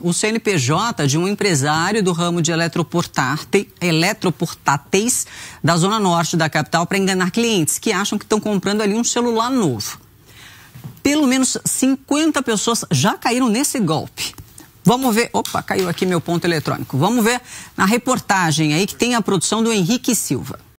o CNPJ de um empresário do ramo de eletroportáteis da zona norte da capital para enganar clientes que acham que estão comprando ali um celular novo. Pelo menos 50 pessoas já caíram nesse golpe. Vamos ver. Opa, caiu aqui meu ponto eletrônico. Vamos ver na reportagem aí que tem a produção do Henrique Silva.